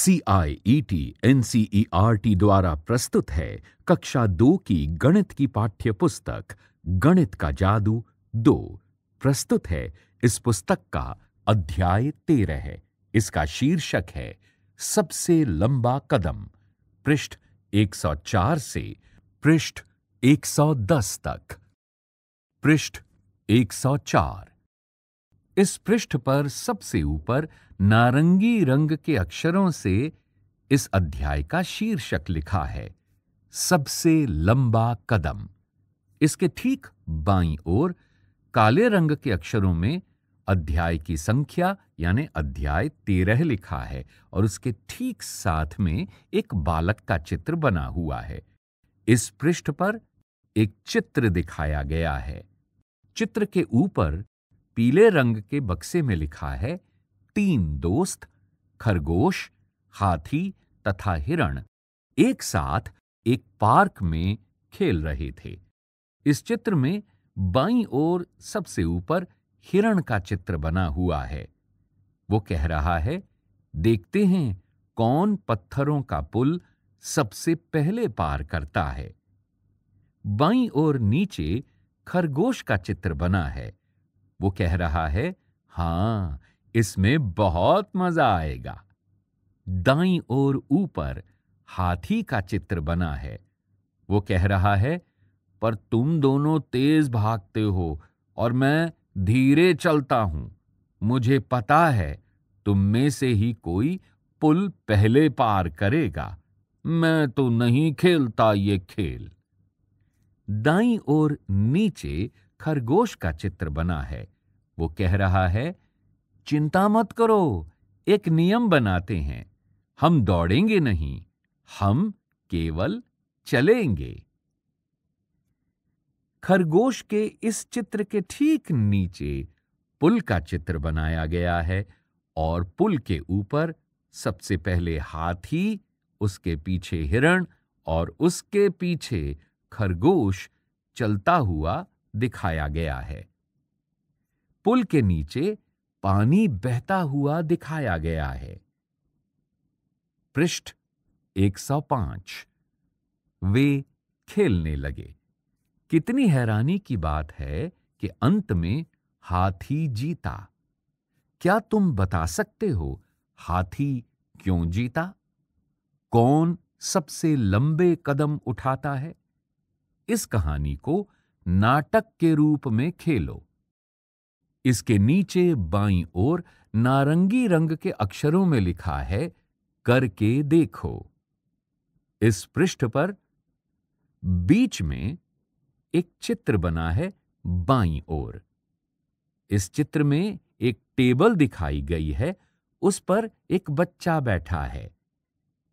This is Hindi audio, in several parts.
C I E T N C E R T द्वारा प्रस्तुत है कक्षा दो की गणित की पाठ्य पुस्तक गणित का जादू दो प्रस्तुत है इस पुस्तक का अध्याय तेरह है इसका शीर्षक है सबसे लंबा कदम पृष्ठ 104 से पृष्ठ 110 तक पृष्ठ 104 इस पृष्ठ पर सबसे ऊपर नारंगी रंग के अक्षरों से इस अध्याय का शीर्षक लिखा है सबसे लंबा कदम इसके ठीक बाईं ओर काले रंग के अक्षरों में अध्याय की संख्या यानी अध्याय तेरह लिखा है और उसके ठीक साथ में एक बालक का चित्र बना हुआ है इस पृष्ठ पर एक चित्र दिखाया गया है चित्र के ऊपर पीले रंग के बक्से में लिखा है तीन दोस्त खरगोश हाथी तथा हिरण एक साथ एक पार्क में खेल रहे थे इस चित्र में बाई ओर सबसे ऊपर हिरण का चित्र बना हुआ है वो कह रहा है देखते हैं कौन पत्थरों का पुल सबसे पहले पार करता है बाई ओर नीचे खरगोश का चित्र बना है वो कह रहा है हां इसमें बहुत मजा आएगा दाई और ऊपर हाथी का चित्र बना है वो कह रहा है पर तुम दोनों तेज भागते हो और मैं धीरे चलता हूं मुझे पता है तुम में से ही कोई पुल पहले पार करेगा मैं तो नहीं खेलता ये खेल दाई और नीचे खरगोश का चित्र बना है वो कह रहा है चिंता मत करो एक नियम बनाते हैं हम दौड़ेंगे नहीं हम केवल चलेंगे खरगोश के इस चित्र के ठीक नीचे पुल का चित्र बनाया गया है और पुल के ऊपर सबसे पहले हाथी उसके पीछे हिरण और उसके पीछे खरगोश चलता हुआ दिखाया गया है पुल के नीचे पानी बहता हुआ दिखाया गया है पृष्ठ 105 वे खेलने लगे कितनी हैरानी की बात है कि अंत में हाथी जीता क्या तुम बता सकते हो हाथी क्यों जीता कौन सबसे लंबे कदम उठाता है इस कहानी को नाटक के रूप में खेलो इसके नीचे बाई ओर नारंगी रंग के अक्षरों में लिखा है करके देखो इस पृष्ठ पर बीच में एक चित्र बना है बाई ओर इस चित्र में एक टेबल दिखाई गई है उस पर एक बच्चा बैठा है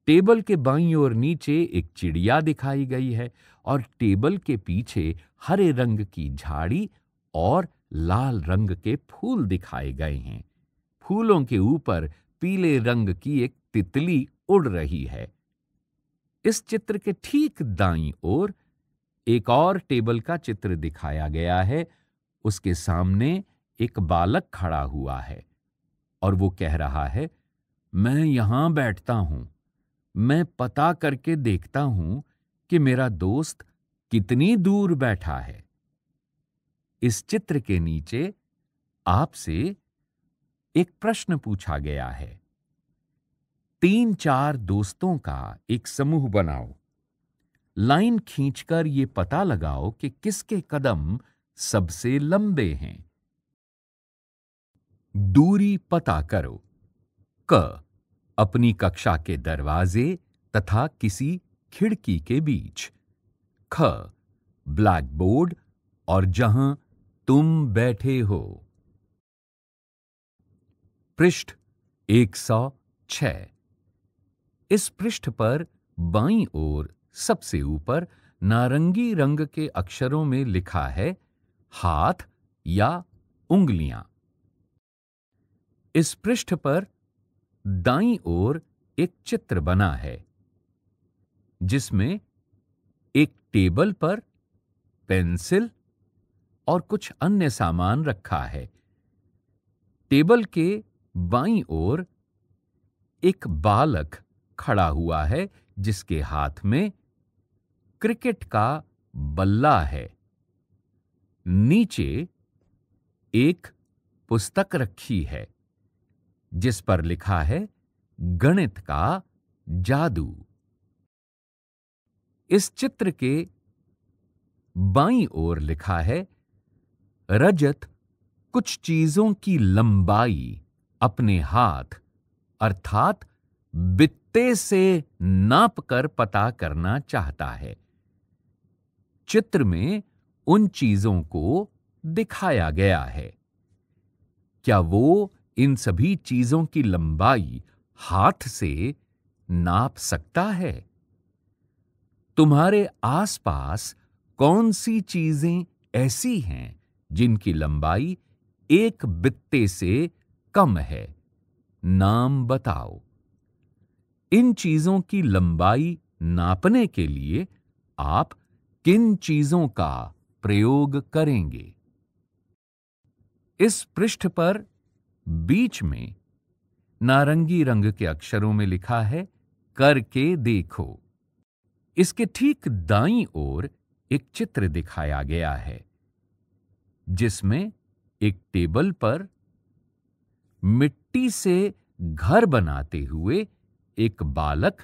टेबल के बाई ओर नीचे एक चिड़िया दिखाई गई है और टेबल के पीछे हरे रंग की झाड़ी और लाल रंग के फूल दिखाए गए हैं फूलों के ऊपर पीले रंग की एक तितली उड़ रही है इस चित्र के ठीक दाई ओर एक और टेबल का चित्र दिखाया गया है उसके सामने एक बालक खड़ा हुआ है और वो कह रहा है मैं यहां बैठता हूं मैं पता करके देखता हूं कि मेरा दोस्त कितनी दूर बैठा है इस चित्र के नीचे आपसे एक प्रश्न पूछा गया है तीन चार दोस्तों का एक समूह बनाओ लाइन खींचकर ये पता लगाओ कि किसके कदम सबसे लंबे हैं दूरी पता करो क अपनी कक्षा के दरवाजे तथा किसी खिड़की के बीच ख ब्लैक बोर्ड और जहां तुम बैठे हो पृष्ठ एक सौ छ इस पृष्ठ पर बाई ओर सबसे ऊपर नारंगी रंग के अक्षरों में लिखा है हाथ या उंगलियां इस पृष्ठ पर दाई ओर एक चित्र बना है जिसमें एक टेबल पर पेंसिल और कुछ अन्य सामान रखा है टेबल के बाईं ओर एक बालक खड़ा हुआ है जिसके हाथ में क्रिकेट का बल्ला है नीचे एक पुस्तक रखी है जिस पर लिखा है गणित का जादू इस चित्र के बाईं ओर लिखा है रजत कुछ चीजों की लंबाई अपने हाथ अर्थात बित्ते से नाप कर पता करना चाहता है चित्र में उन चीजों को दिखाया गया है क्या वो इन सभी चीजों की लंबाई हाथ से नाप सकता है तुम्हारे आसपास कौन सी चीजें ऐसी हैं जिनकी लंबाई एक बित्ते से कम है नाम बताओ इन चीजों की लंबाई नापने के लिए आप किन चीजों का प्रयोग करेंगे इस पृष्ठ पर बीच में नारंगी रंग के अक्षरों में लिखा है करके देखो इसके ठीक दाई ओर एक चित्र दिखाया गया है जिसमें एक टेबल पर मिट्टी से घर बनाते हुए एक बालक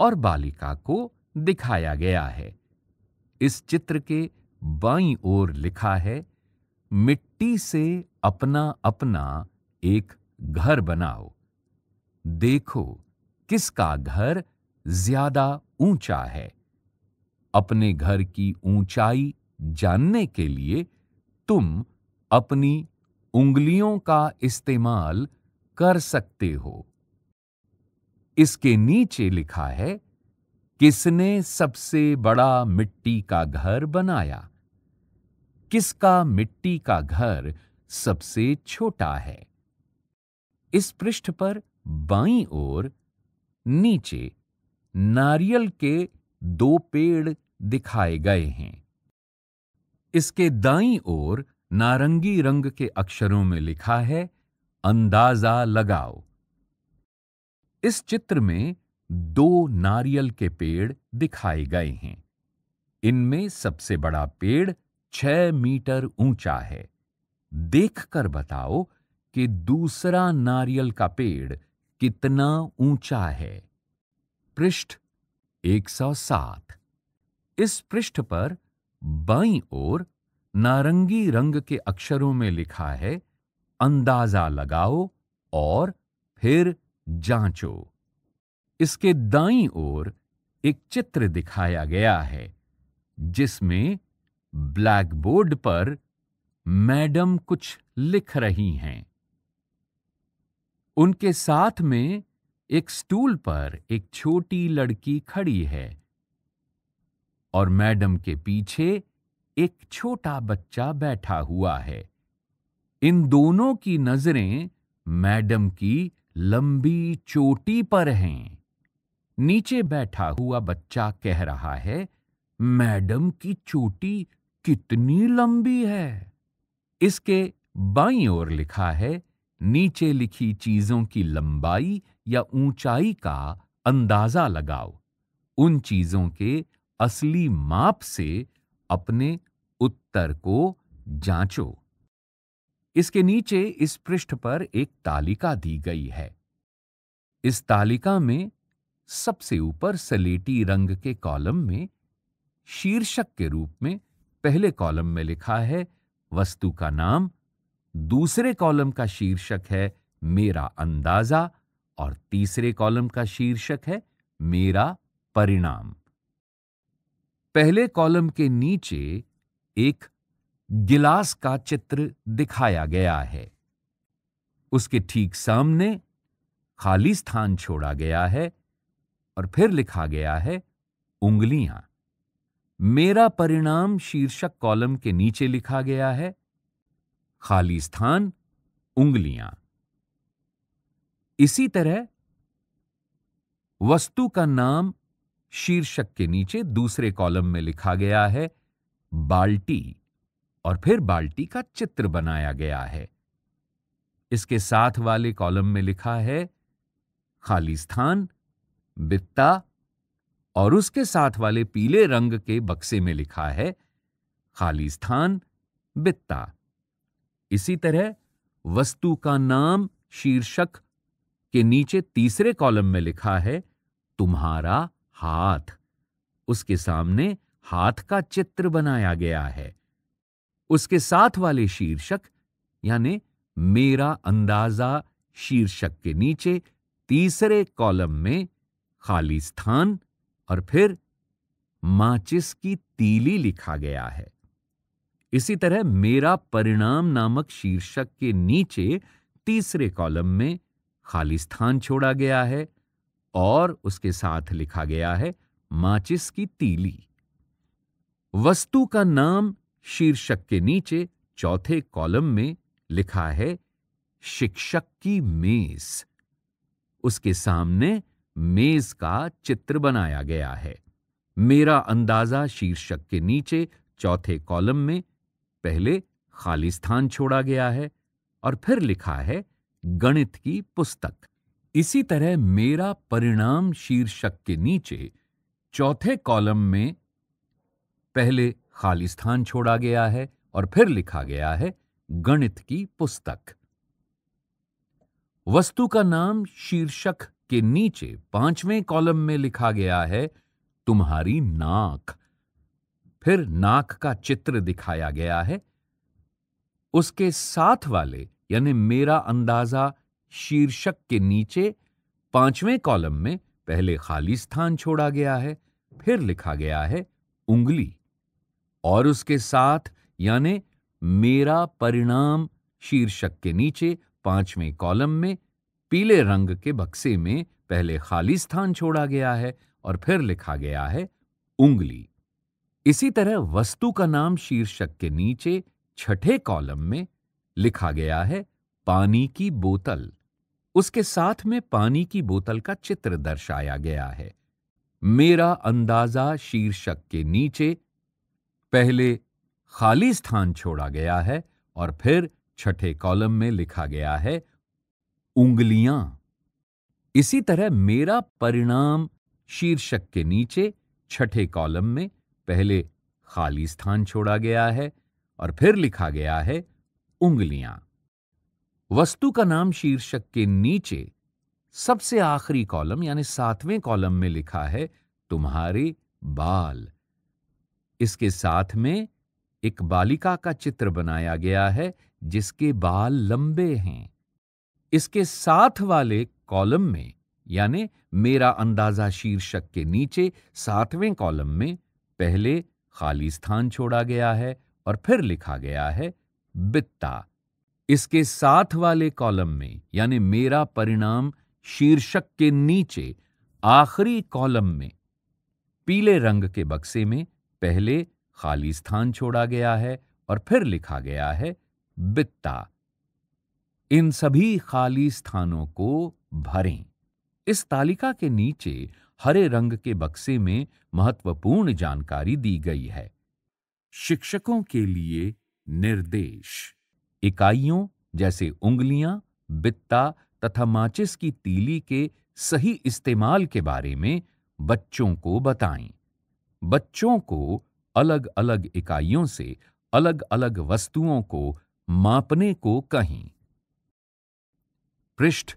और बालिका को दिखाया गया है इस चित्र के बाई ओर लिखा है मिट्टी से अपना अपना एक घर बनाओ देखो किसका घर ज्यादा ऊंचा है अपने घर की ऊंचाई जानने के लिए तुम अपनी उंगलियों का इस्तेमाल कर सकते हो इसके नीचे लिखा है किसने सबसे बड़ा मिट्टी का घर बनाया किसका मिट्टी का घर सबसे छोटा है इस पृष्ठ पर बाई ओर नीचे नारियल के दो पेड़ दिखाए गए हैं इसके दाई ओर नारंगी रंग के अक्षरों में लिखा है अंदाजा लगाओ इस चित्र में दो नारियल के पेड़ दिखाए गए हैं इनमें सबसे बड़ा पेड़ छह मीटर ऊंचा है देखकर बताओ कि दूसरा नारियल का पेड़ कितना ऊंचा है पृष्ठ 107 इस पृष्ठ पर बाई ओर नारंगी रंग के अक्षरों में लिखा है अंदाजा लगाओ और फिर जांचो इसके दाई ओर एक चित्र दिखाया गया है जिसमें ब्लैक बोर्ड पर मैडम कुछ लिख रही हैं उनके साथ में एक स्टूल पर एक छोटी लड़की खड़ी है और मैडम के पीछे एक छोटा बच्चा बैठा हुआ है इन दोनों की नजरें मैडम की लंबी चोटी पर हैं नीचे बैठा हुआ बच्चा कह रहा है मैडम की चोटी कितनी लंबी है इसके बाई ओर लिखा है नीचे लिखी चीजों की लंबाई या ऊंचाई का अंदाजा लगाओ उन चीजों के असली माप से अपने उत्तर को जांचो इसके नीचे इस पृष्ठ पर एक तालिका दी गई है इस तालिका में सबसे ऊपर सलेटी रंग के कॉलम में शीर्षक के रूप में पहले कॉलम में लिखा है वस्तु का नाम दूसरे कॉलम का शीर्षक है मेरा अंदाजा और तीसरे कॉलम का शीर्षक है मेरा परिणाम पहले कॉलम के नीचे एक गिलास का चित्र दिखाया गया है उसके ठीक सामने खाली स्थान छोड़ा गया है और फिर लिखा गया है उंगलियां मेरा परिणाम शीर्षक कॉलम के नीचे लिखा गया है खाली स्थान उंगलियां इसी तरह वस्तु का नाम शीर्षक के नीचे दूसरे कॉलम में लिखा गया है बाल्टी और फिर बाल्टी का चित्र बनाया गया है इसके साथ वाले कॉलम में लिखा है खाली स्थान बित्ता और उसके साथ वाले पीले रंग के बक्से में लिखा है खाली स्थान बित्ता इसी तरह वस्तु का नाम शीर्षक के नीचे तीसरे कॉलम में लिखा है तुम्हारा हाथ उसके सामने हाथ का चित्र बनाया गया है उसके साथ वाले शीर्षक यानी मेरा अंदाजा शीर्षक के नीचे तीसरे कॉलम में खाली स्थान और फिर माचिस की तीली लिखा गया है इसी तरह मेरा परिणाम नामक शीर्षक के नीचे तीसरे कॉलम में खाली स्थान छोड़ा गया है और उसके साथ लिखा गया है माचिस की तीली वस्तु का नाम शीर्षक के नीचे चौथे कॉलम में लिखा है शिक्षक की मेज उसके सामने मेज का चित्र बनाया गया है मेरा अंदाजा शीर्षक के नीचे चौथे कॉलम में पहले खाली स्थान छोड़ा गया है और फिर लिखा है गणित की पुस्तक इसी तरह मेरा परिणाम शीर्षक के नीचे चौथे कॉलम में पहले खाली स्थान छोड़ा गया है और फिर लिखा गया है गणित की पुस्तक वस्तु का नाम शीर्षक के नीचे पांचवें कॉलम में लिखा गया है तुम्हारी नाक फिर नाक का चित्र दिखाया गया है उसके साथ वाले यानी मेरा अंदाजा शीर्षक के नीचे पांचवें कॉलम में पहले खाली स्थान छोड़ा गया है फिर लिखा गया है उंगली और उसके साथ यानी मेरा परिणाम शीर्षक के नीचे पांचवें कॉलम में पीले रंग के बक्से में पहले खाली स्थान छोड़ा गया है और फिर लिखा गया है उंगली इसी तरह वस्तु का नाम शीर्षक के नीचे छठे कॉलम में लिखा गया है पानी की बोतल उसके साथ में पानी की बोतल का चित्र दर्शाया गया है मेरा अंदाजा शीर्षक के नीचे पहले खाली स्थान छोड़ा गया है और फिर छठे कॉलम में लिखा गया है उंगलियां इसी तरह मेरा परिणाम शीर्षक के नीचे छठे कॉलम में पहले खाली स्थान छोड़ा गया है और फिर लिखा गया है उंगलियां वस्तु का नाम शीर्षक के नीचे सबसे आखिरी कॉलम यानी सातवें कॉलम में लिखा है तुम्हारे बाल इसके साथ में एक बालिका का चित्र बनाया गया है जिसके बाल लंबे हैं इसके साथ वाले कॉलम में यानी मेरा अंदाजा शीर्षक के नीचे सातवें कॉलम में पहले खाली स्थान छोड़ा गया है और फिर लिखा गया है बित्ता इसके साथ वाले कॉलम में यानी मेरा परिणाम शीर्षक के नीचे आखिरी कॉलम में पीले रंग के बक्से में पहले खाली स्थान छोड़ा गया है और फिर लिखा गया है बित्ता इन सभी खाली स्थानों को भरें इस तालिका के नीचे हरे रंग के बक्से में महत्वपूर्ण जानकारी दी गई है शिक्षकों के लिए निर्देश इकाइयों जैसे उंगलियां बित्ता तथा माचिस की तीली के सही इस्तेमाल के बारे में बच्चों को बताएं। बच्चों को अलग अलग इकाइयों से अलग अलग वस्तुओं को मापने को कहें पृष्ठ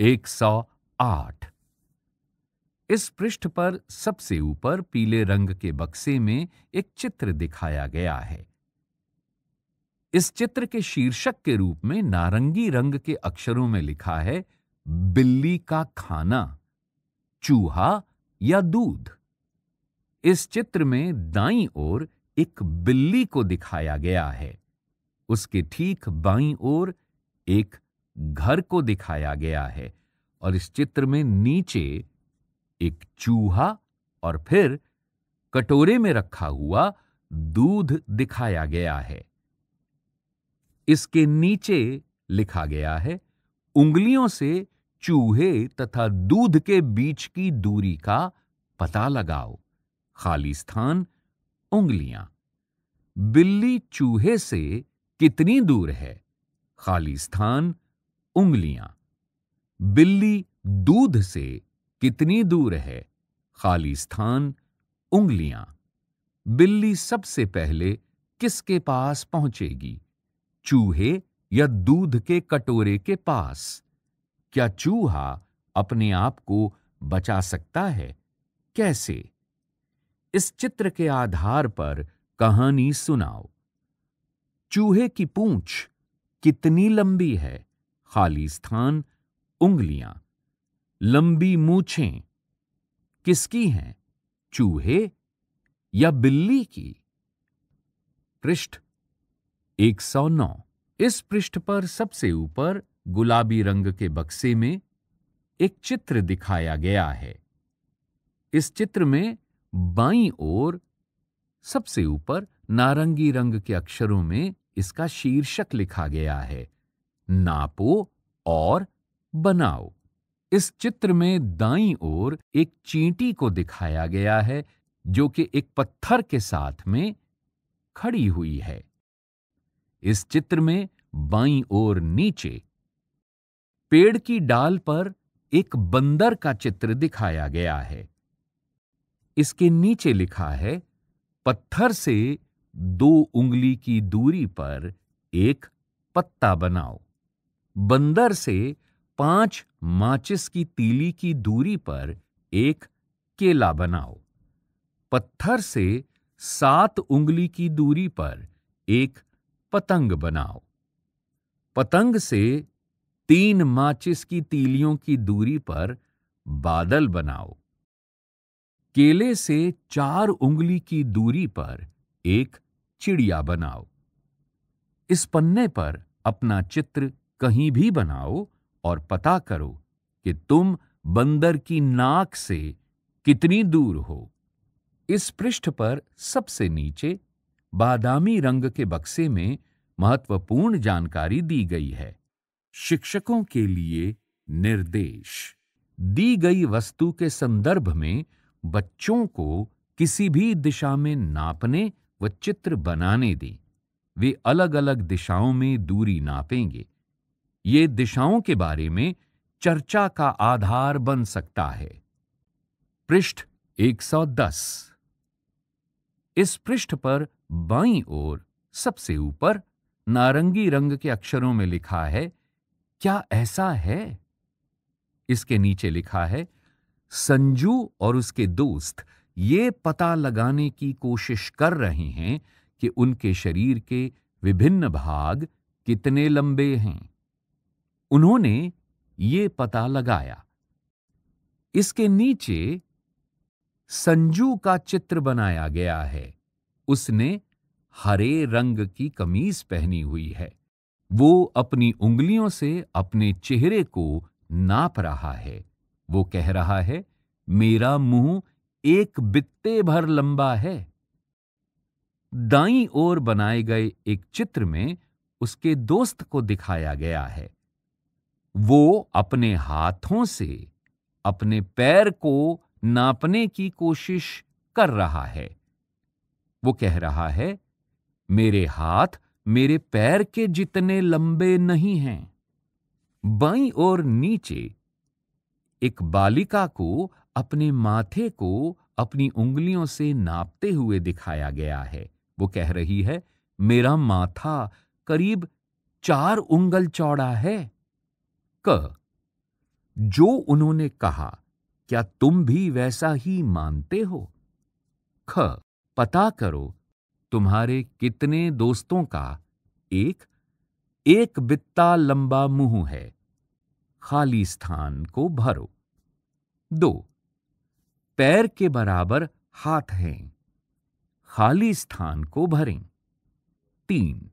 108 इस पृष्ठ पर सबसे ऊपर पीले रंग के बक्से में एक चित्र दिखाया गया है इस चित्र के शीर्षक के रूप में नारंगी रंग के अक्षरों में लिखा है बिल्ली का खाना चूहा या दूध इस चित्र में दाई ओर एक बिल्ली को दिखाया गया है उसके ठीक बाई ओर एक घर को दिखाया गया है और इस चित्र में नीचे एक चूहा और फिर कटोरे में रखा हुआ दूध दिखाया गया है इसके नीचे लिखा गया है उंगलियों से चूहे तथा दूध के बीच की दूरी का पता लगाओ खाली स्थान उंगलियां बिल्ली चूहे से कितनी दूर है खाली स्थान उंगलियां बिल्ली दूध से कितनी दूर है खाली स्थान उंगलियां बिल्ली सबसे पहले किसके पास पहुंचेगी चूहे या दूध के कटोरे के पास क्या चूहा अपने आप को बचा सकता है कैसे इस चित्र के आधार पर कहानी सुनाओ चूहे की पूंछ कितनी लंबी है खाली स्थान उंगलियां लंबी मूछें किसकी हैं चूहे या बिल्ली की पृष्ठ 109 इस पृष्ठ पर सबसे ऊपर गुलाबी रंग के बक्से में एक चित्र दिखाया गया है इस चित्र में बाई ओर सबसे ऊपर नारंगी रंग के अक्षरों में इसका शीर्षक लिखा गया है नापो और बनाओ इस चित्र में दाई ओर एक चींटी को दिखाया गया है जो कि एक पत्थर के साथ में खड़ी हुई है इस चित्र में बाईं ओर नीचे पेड़ की डाल पर एक बंदर का चित्र दिखाया गया है इसके नीचे लिखा है पत्थर से दो उंगली की दूरी पर एक पत्ता बनाओ बंदर से पांच माचिस की तीली की दूरी पर एक केला बनाओ पत्थर से सात उंगली की दूरी पर एक पतंग बनाओ पतंग से तीन माचिस की तीलियों की दूरी पर बादल बनाओ केले से चार उंगली की दूरी पर एक चिड़िया बनाओ इस पन्ने पर अपना चित्र कहीं भी बनाओ और पता करो कि तुम बंदर की नाक से कितनी दूर हो इस पृष्ठ पर सबसे नीचे बादामी रंग के बक्से में महत्वपूर्ण जानकारी दी गई है शिक्षकों के लिए निर्देश दी गई वस्तु के संदर्भ में बच्चों को किसी भी दिशा में नापने व चित्र बनाने दें वे अलग अलग दिशाओं में दूरी नापेंगे ये दिशाओं के बारे में चर्चा का आधार बन सकता है पृष्ठ 110 इस पृष्ठ पर बाई ओर सबसे ऊपर नारंगी रंग के अक्षरों में लिखा है क्या ऐसा है इसके नीचे लिखा है संजू और उसके दोस्त ये पता लगाने की कोशिश कर रहे हैं कि उनके शरीर के विभिन्न भाग कितने लंबे हैं उन्होंने ये पता लगाया इसके नीचे संजू का चित्र बनाया गया है उसने हरे रंग की कमीज पहनी हुई है वो अपनी उंगलियों से अपने चेहरे को नाप रहा है वो कह रहा है मेरा मुंह एक बित्ते भर लंबा है दाई ओर बनाए गए एक चित्र में उसके दोस्त को दिखाया गया है वो अपने हाथों से अपने पैर को नापने की कोशिश कर रहा है वो कह रहा है मेरे हाथ मेरे पैर के जितने लंबे नहीं हैं बाई और नीचे एक बालिका को अपने माथे को अपनी उंगलियों से नापते हुए दिखाया गया है वो कह रही है मेरा माथा करीब चार उंगल चौड़ा है क जो उन्होंने कहा क्या तुम भी वैसा ही मानते हो ख पता करो तुम्हारे कितने दोस्तों का एक एक बित्ता लंबा मुंह है खाली स्थान को भरो दो पैर के बराबर हाथ हैं खाली स्थान को भरें तीन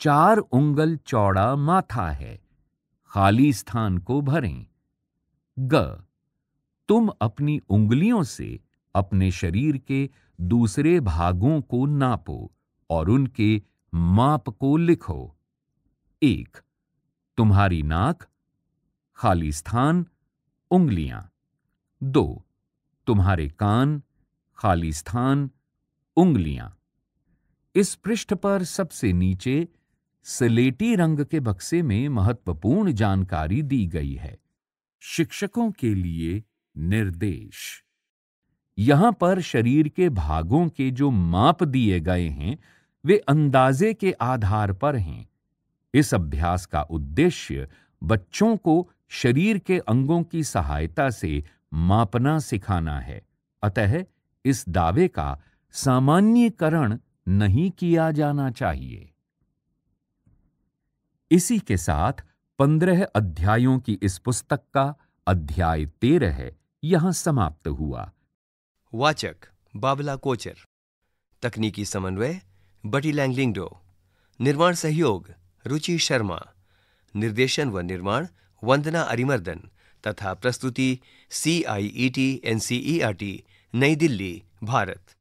चार उंगल चौड़ा माथा है खाली स्थान को भरें ग तुम अपनी उंगलियों से अपने शरीर के दूसरे भागों को नापो और उनके माप को लिखो एक तुम्हारी नाक खाली स्थान उंगलियां दो तुम्हारे कान खाली स्थान उंगलियां इस पृष्ठ पर सबसे नीचे सलेटी रंग के बक्से में महत्वपूर्ण जानकारी दी गई है शिक्षकों के लिए निर्देश यहां पर शरीर के भागों के जो माप दिए गए हैं वे अंदाजे के आधार पर हैं इस अभ्यास का उद्देश्य बच्चों को शरीर के अंगों की सहायता से मापना सिखाना है अतः इस दावे का सामान्यकरण नहीं किया जाना चाहिए इसी के साथ पंद्रह अध्यायों की इस पुस्तक का अध्याय तेरह यहां समाप्त हुआ वाचक बाबला कोचर तकनीकी समन्वय बटी लैंगलिंगडो निर्माण सहयोग रुचि शर्मा निर्देशन व निर्माण वंदना अरिमर्दन तथा प्रस्तुति C I E T N C E R T Nai Delhi Bharat